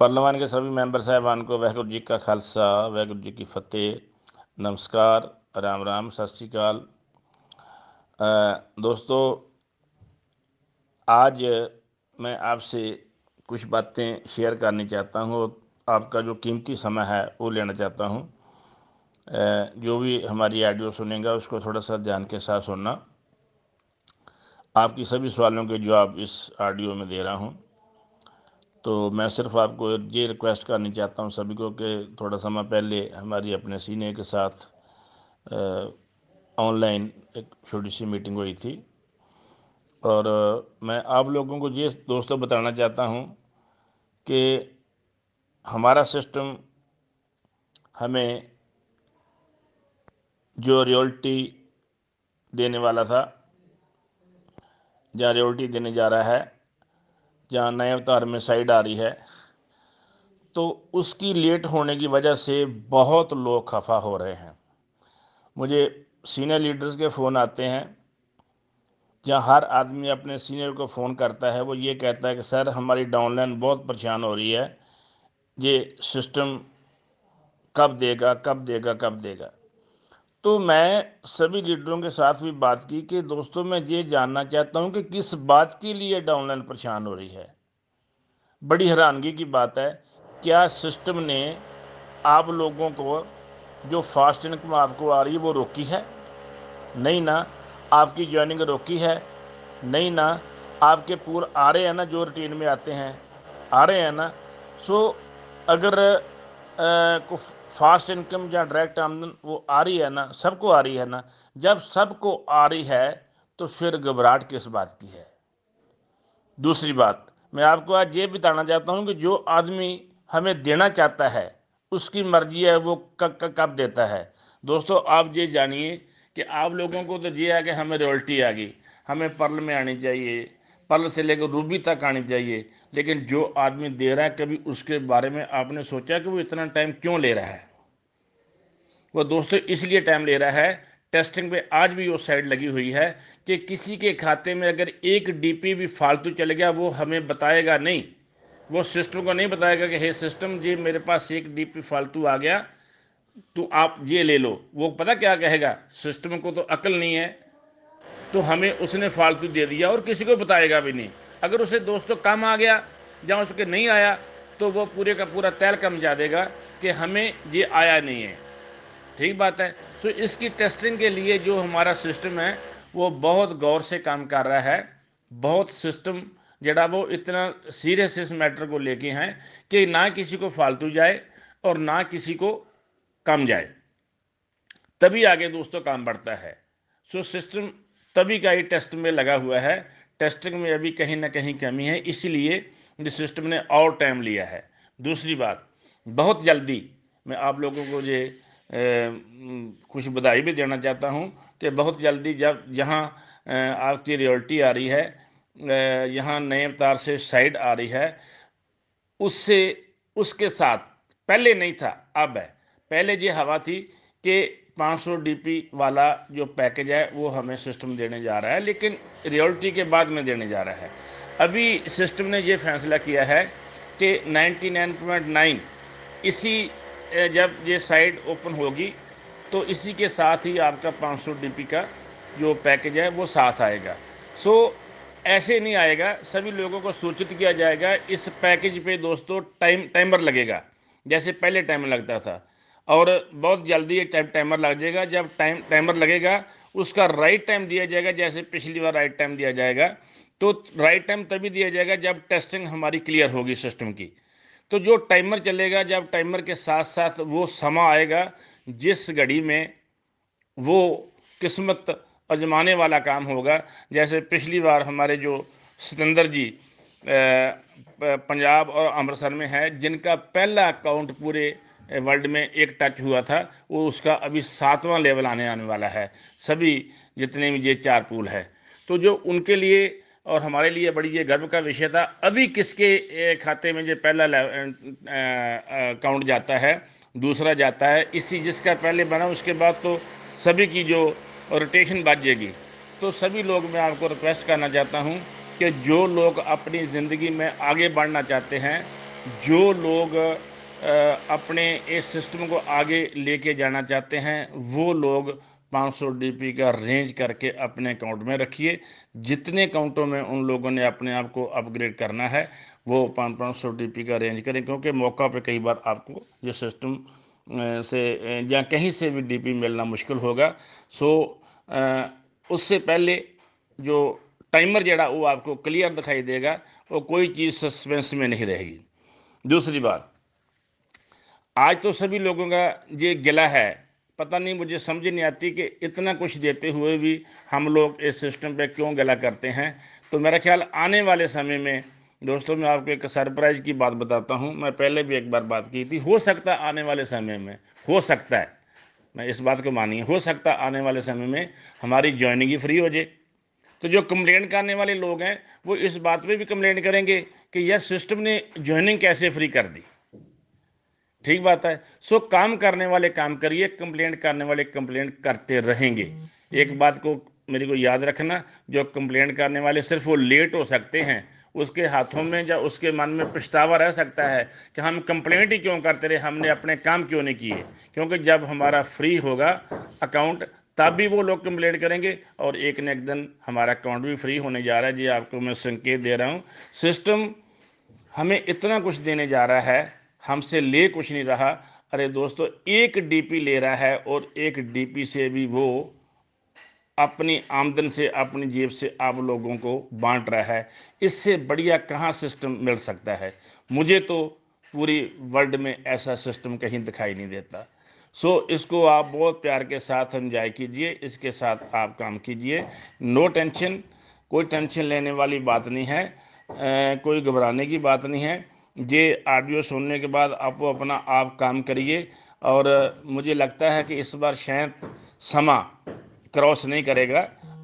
पार्लियामान के सभी मेंबर साहबान को वाहगुरु जी का खालसा वाहगुरु जी की फतेह नमस्कार राम राम सत श्रीकाल दोस्तों आज मैं आपसे कुछ बातें शेयर करनी चाहता हूँ आपका जो कीमती समय है वो लेना चाहता हूँ जो भी हमारी ऑडियो सुनेगा उसको थोड़ा सा ध्यान के साथ सुनना आपकी सभी सवालों के जवाब इस ऑडियो में दे रहा हूँ तो मैं सिर्फ आपको ये रिक्वेस्ट करनी चाहता हूँ सभी को कि थोड़ा समय पहले हमारी अपने सीनियर के साथ ऑनलाइन एक छोटी सी मीटिंग हुई थी और मैं आप लोगों को ये दोस्तों बताना चाहता हूँ कि हमारा सिस्टम हमें जो रियोल्टी देने वाला था जहाँ रियोल्टी देने जा रहा है जहाँ नए अवतार में साइड आ रही है तो उसकी लेट होने की वजह से बहुत लोग खफा हो रहे हैं मुझे सीनियर लीडर्स के फ़ोन आते हैं जहाँ हर आदमी अपने सीनियर को फ़ोन करता है वो ये कहता है कि सर हमारी डाउनलाइन बहुत परेशान हो रही है ये सिस्टम कब देगा कब देगा कब देगा तो मैं सभी लीडरों के साथ भी बात की कि दोस्तों मैं ये जानना चाहता हूँ कि किस बात के लिए डाउनलाइन परेशान हो रही है बड़ी हैरानगी की बात है क्या सिस्टम ने आप लोगों को जो फास्ट इनकम आपको आ रही है वो रोकी है नहीं ना आपकी ज्वाइनिंग रोकी है नहीं ना आपके पूर आ रहे हैं ना जो रूटीन में आते हैं आ रहे हैं ना सो अगर को फास्ट इनकम या डायरेक्ट आमदन वो आ रही है ना सबको आ रही है ना जब सबको आ रही है तो फिर घबराहट किस बात की है दूसरी बात मैं आपको आज ये बताना चाहता हूँ कि जो आदमी हमें देना चाहता है उसकी मर्जी है वो कब कब देता है दोस्तों आप ये जानिए कि आप लोगों को तो ये है कि हमें रॉयल्टी आ गई हमें पर्ल में आनी चाहिए पर्ल से लेकर रूबी तक आनी चाहिए लेकिन जो आदमी दे रहा है कभी उसके बारे में आपने सोचा कि वो इतना टाइम क्यों ले रहा है वो दोस्तों इसलिए टाइम ले रहा है टेस्टिंग पे आज भी वो साइड लगी हुई है कि किसी के खाते में अगर एक डीपी भी फालतू चले गया वो हमें बताएगा नहीं वो सिस्टम को नहीं बताएगा कि हे सिस्टम जी मेरे पास एक डीपी फालतू आ गया तो आप ये ले लो वो पता क्या कहेगा सिस्टम को तो अकल नहीं है तो हमें उसने फालतू दे दिया और किसी को बताएगा भी नहीं अगर उसे दोस्तों तो कम आ गया या उसके नहीं आया तो वो पूरे का पूरा तैल कम जा देगा कि हमें ये आया नहीं है ठीक बात है सो इसकी टेस्टिंग के लिए जो हमारा सिस्टम है वो बहुत गौर से काम कर रहा है बहुत सिस्टम जरा वो इतना सीरियस इस मैटर को लेके हैं कि ना किसी को फालतू जाए और ना किसी को कम जाए तभी आगे दोस्तों काम बढ़ता है सो सिस्टम तभी का ही टेस्ट में लगा हुआ है टेस्टिंग में अभी कहीं ना कहीं कमी है इसीलिए इस सिस्टम ने और टाइम लिया है दूसरी बात बहुत जल्दी मैं आप लोगों को ये कुछ बधाई भी देना चाहता हूँ कि बहुत जल्दी जब यहाँ आपकी रियल्टी आ रही है यहाँ नए अवतार से साइड आ रही है उससे उसके साथ पहले नहीं था अब है पहले ये हवा थी कि 500 डीपी वाला जो पैकेज है वो हमें सिस्टम देने जा रहा है लेकिन रियोल्टी के बाद में देने जा रहा है अभी सिस्टम ने ये फैसला किया है कि 99.9 इसी जब ये साइट ओपन होगी तो इसी के साथ ही आपका 500 डीपी का जो पैकेज है वो साथ आएगा सो ऐसे नहीं आएगा सभी लोगों को सूचित किया जाएगा इस पैकेज पे दोस्तों टाइम टाइमर लगेगा जैसे पहले टाइम लगता था और बहुत जल्दी ये टाइम टाइमर लग जाएगा जब टाइम टाइमर लगेगा उसका राइट टाइम दिया जाएगा जैसे पिछली बार राइट टाइम दिया जाएगा तो राइट टाइम तभी दिया जाएगा जब टेस्टिंग हमारी क्लियर होगी सिस्टम की तो जो टाइमर चलेगा जब टाइमर के साथ साथ वो समा आएगा जिस घड़ी में वो किस्मत आजमाने वाला काम होगा जैसे पिछली बार हमारे जो सतेंद्र जी पंजाब और अमृतसर में है जिनका पहला अकाउंट पूरे वर्ल्ड में एक टच हुआ था वो उसका अभी सातवां लेवल आने आने वाला है सभी जितने भी ये चार पूल है तो जो उनके लिए और हमारे लिए बड़ी ये गर्व का विषय था अभी किसके खाते में जो पहला काउंट जाता है दूसरा जाता है इसी जिसका पहले बना उसके बाद तो सभी की जो रोटेशन बच जाएगी तो सभी लोग मैं आपको रिक्वेस्ट करना चाहता हूँ कि जो लोग अपनी ज़िंदगी में आगे बढ़ना चाहते हैं जो लोग अपने इस सिस्टम को आगे लेके जाना चाहते हैं वो लोग 500 डीपी का रेंज करके अपने अकाउंट में रखिए जितने अकाउंटों में उन लोगों ने अपने आप को अपग्रेड करना है वो पाँच पाँच सौ डी का रेंज करें क्योंकि मौका पे कई बार आपको ये सिस्टम से या कहीं से भी डीपी मिलना मुश्किल होगा सो उससे पहले जो टाइमर जड़ा वो आपको क्लियर दिखाई देगा और कोई चीज़ सस्पेंस में नहीं रहेगी दूसरी बात आज तो सभी लोगों का ये गिला है पता नहीं मुझे समझ नहीं आती कि इतना कुछ देते हुए भी हम लोग इस सिस्टम पे क्यों गला करते हैं तो मेरा ख्याल आने वाले समय में दोस्तों मैं आपको एक सरप्राइज़ की बात बताता हूँ मैं पहले भी एक बार बात की थी हो सकता है आने वाले समय में हो सकता है मैं इस बात को मानिए हो सकता है आने वाले समय में हमारी ज्वाइनिंग ही फ्री हो जाए तो जो कंप्लेन करने वाले लोग हैं वो इस बात पर भी कंप्लेंट करेंगे कि यह सिस्टम ने ज्वाइनिंग कैसे फ्री कर दी ठीक बात है सो काम करने वाले काम करिए कंप्लेंट करने वाले कंप्लेंट करते रहेंगे एक बात को मेरे को याद रखना जो कंप्लेंट करने वाले सिर्फ वो लेट हो सकते हैं उसके हाथों में या उसके मन में पछतावा रह सकता है कि हम कंप्लेंट ही क्यों करते रहे हमने अपने काम क्यों नहीं किए क्योंकि जब हमारा फ्री होगा अकाउंट तब भी वो लोग कंप्लेंट करेंगे और एक न एक दिन हमारा अकाउंट भी फ्री होने जा रहा है जी आपको मैं संकेत दे रहा हूँ सिस्टम हमें इतना कुछ देने जा रहा है हमसे ले कुछ नहीं रहा अरे दोस्तों एक डीपी ले रहा है और एक डीपी से भी वो अपनी आमदन से अपनी जेब से आप लोगों को बांट रहा है इससे बढ़िया कहाँ सिस्टम मिल सकता है मुझे तो पूरी वर्ल्ड में ऐसा सिस्टम कहीं दिखाई नहीं देता सो so, इसको आप बहुत प्यार के साथ एंजॉय कीजिए इसके साथ आप काम कीजिए नो टेंशन कोई टेंशन लेने वाली बात नहीं है आ, कोई घबराने की बात नहीं है ये ऑडियो सुनने के बाद आप वो अपना आप काम करिए और मुझे लगता है कि इस बार शायद समा क्रॉस नहीं करेगा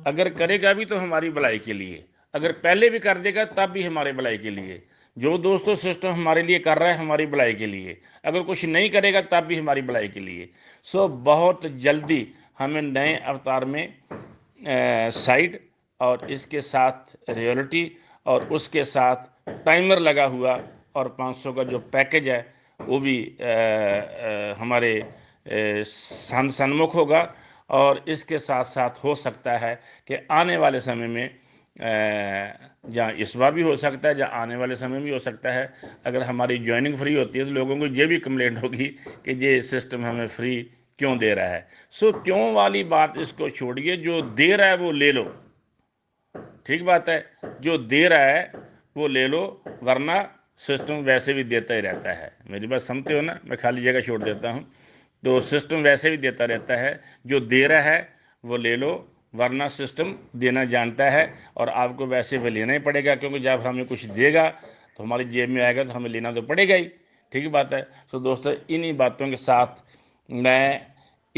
अगर करेगा भी तो हमारी भलाई के लिए अगर पहले भी कर देगा तब भी हमारे भलाई के लिए जो दोस्तों सिस्टम हमारे लिए कर रहा है हमारी भलाई के लिए अगर कुछ नहीं करेगा तब भी हमारी भलाई के लिए सो बहुत जल्दी हमें नए अवतार में साइड और इसके साथ रियलिटी और उसके साथ टाइमर लगा हुआ और 500 का जो पैकेज है वो भी आ, आ, हमारे सन्मुख होगा और इसके साथ साथ हो सकता है कि आने वाले समय में जहाँ इस बार भी हो सकता है जहाँ आने वाले समय भी हो सकता है अगर हमारी ज्वाइनिंग फ्री होती है तो लोगों को ये भी कंप्लेंट होगी कि ये सिस्टम हमें फ्री क्यों दे रहा है सो क्यों वाली बात इसको छोड़िए जो दे रहा है वो ले लो ठीक बात है जो दे रहा है वो ले लो वरना सिस्टम वैसे भी देता ही रहता है मेरी बात समझते हो ना मैं खाली जगह छोड़ देता हूँ तो सिस्टम वैसे भी देता रहता है जो दे रहा है वो ले लो वरना सिस्टम देना जानता है और आपको वैसे भी लेना ही पड़ेगा क्योंकि जब हमें कुछ देगा तो हमारी जेब में आएगा तो हमें लेना तो पड़ेगा ही ठीक बात है सो तो दोस्तों इन्हीं बातों के साथ मैं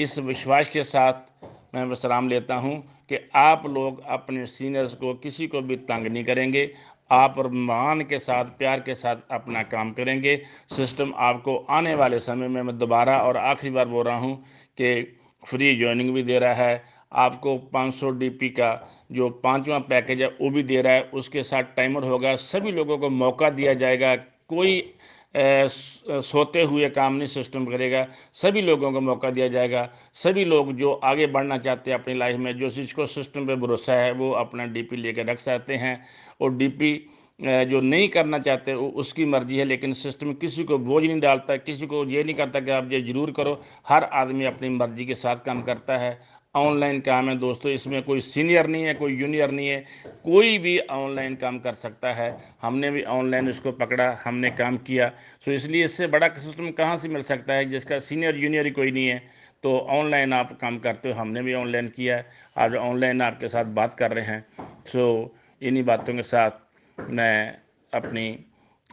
इस विश्वास के साथ मैं विश्राम लेता हूँ कि आप लोग अपने सीनियर्स को किसी को भी तंग नहीं करेंगे आप मान के साथ प्यार के साथ अपना काम करेंगे सिस्टम आपको आने वाले समय में मैं दोबारा और आखिरी बार बोल रहा हूँ कि फ्री ज्वाइनिंग भी दे रहा है आपको 500 डीपी का जो पांचवा पैकेज है वो भी दे रहा है उसके साथ टाइमर होगा सभी लोगों को मौका दिया जाएगा कोई सोते हुए काम नहीं सिस्टम करेगा सभी लोगों को मौका दिया जाएगा सभी लोग जो आगे बढ़ना चाहते हैं अपनी लाइफ में जो जिसको सिस्टम पे भरोसा है वो अपना डीपी लेकर रख सकते हैं और डीपी जो नहीं करना चाहते वो उसकी मर्जी है लेकिन सिस्टम किसी को बोझ नहीं डालता किसी को ये नहीं करता कि आप ये ज़रूर करो हर आदमी अपनी मर्जी के साथ काम करता है ऑनलाइन काम है दोस्तों इसमें कोई सीनियर नहीं है कोई जूनियर नहीं है कोई भी ऑनलाइन काम कर सकता है हमने भी ऑनलाइन इसको पकड़ा हमने काम किया सो तो इसलिए इससे बड़ा सिस्टम कहाँ से मिल सकता है जिसका सीनियर जूनियर ही कोई नहीं है तो ऑनलाइन आप काम करते हो हमने भी ऑनलाइन किया है आज ऑनलाइन आपके साथ बात कर रहे हैं सो तो इन्हीं बातों के साथ मैं अपनी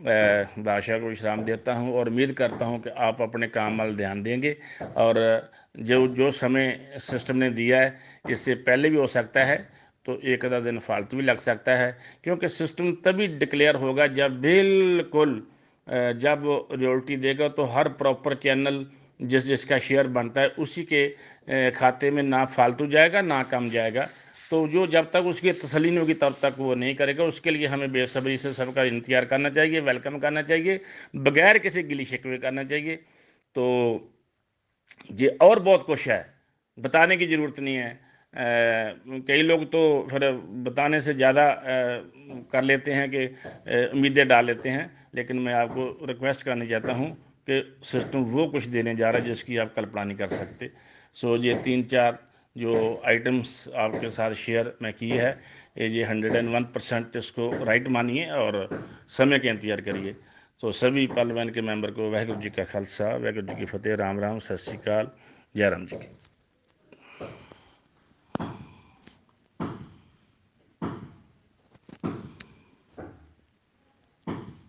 बादशाह को विश्राम देता हूँ और उम्मीद करता हूँ कि आप अपने काम वाल ध्यान देंगे और जो जो समय सिस्टम ने दिया है इससे पहले भी हो सकता है तो एक आधा दिन फालतू भी लग सकता है क्योंकि सिस्टम तभी डिक्लेयर होगा जब बिल्कुल जब रियोल्टी देगा तो हर प्रॉपर चैनल जिस जिसका शेयर बनता है उसी के खाते में ना फालतू जाएगा ना कम जाएगा तो जो जब तक उसकी तसली नहीं होगी तब तक वो नहीं करेगा उसके लिए हमें बेसब्री से सबका इंतजार करना चाहिए वेलकम करना चाहिए बगैर किसी गिली शिकवे करना चाहिए तो ये और बहुत कुछ है बताने की ज़रूरत नहीं है कई लोग तो फिर बताने से ज़्यादा कर लेते हैं कि उम्मीदें डाल लेते हैं लेकिन मैं आपको रिक्वेस्ट करना चाहता हूँ कि सिस्टम वो कुछ देने जा रहा है जिसकी आप कल्पना नहीं कर सकते सो ये तीन चार जो आइटम्स आपके साथ शेयर मैं किए है ये जी हंड्रेड एंड वन परसेंट इसको राइट मानिए और समय के इंतजार करिए तो सभी पार्लियामेंट के मेंबर को वाहगुरु जी का खालसा वाहगुरु जी की फतेह राम राम सत श्रीकाल जयराम जी की